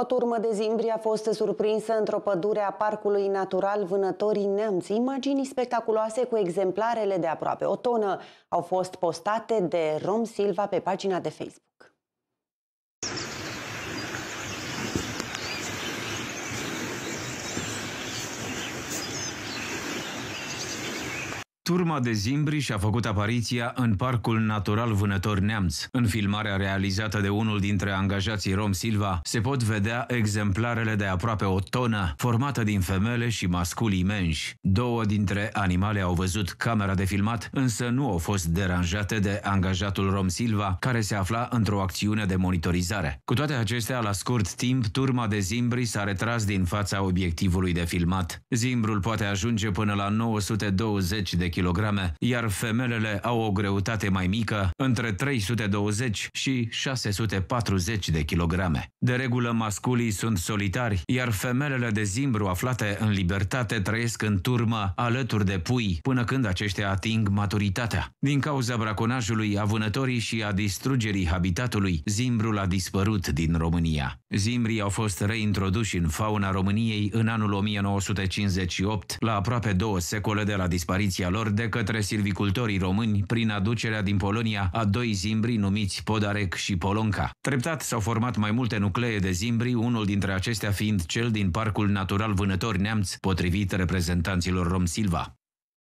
O turmă de zimbri a fost surprinsă într-o pădure a Parcului Natural Vânătorii Neamți. Imagini spectaculoase cu exemplarele de aproape o tonă au fost postate de Rom Silva pe pagina de Facebook. Turma de zimbri și-a făcut apariția în Parcul Natural Vânător Neamț. În filmarea realizată de unul dintre angajații Rom Silva, se pot vedea exemplarele de aproape o tonă, formată din femele și masculii menși. Două dintre animale au văzut camera de filmat, însă nu au fost deranjate de angajatul Rom Silva, care se afla într-o acțiune de monitorizare. Cu toate acestea, la scurt timp, turma de zimbri s-a retras din fața obiectivului de filmat. Zimbrul poate ajunge până la 920 de km kg, iar femelele au o greutate mai mică, între 320 și 640 de kilograme. De regulă, masculii sunt solitari, iar femelele de zimbru aflate în libertate trăiesc în turmă alături de pui, până când aceștia ating maturitatea. Din cauza braconajului, a vânătorii și a distrugerii habitatului, zimbrul a dispărut din România. Zimbrii au fost reintroduși în fauna României în anul 1958, la aproape două secole de la dispariția lor, lor de către silvicultorii români prin aducerea din Polonia a doi zimbri numiți Podarec și Polonca. Treptat s-au format mai multe nuclee de zimbri, unul dintre acestea fiind cel din Parcul Natural Vânător Neamț, potrivit reprezentanților Rom Silva.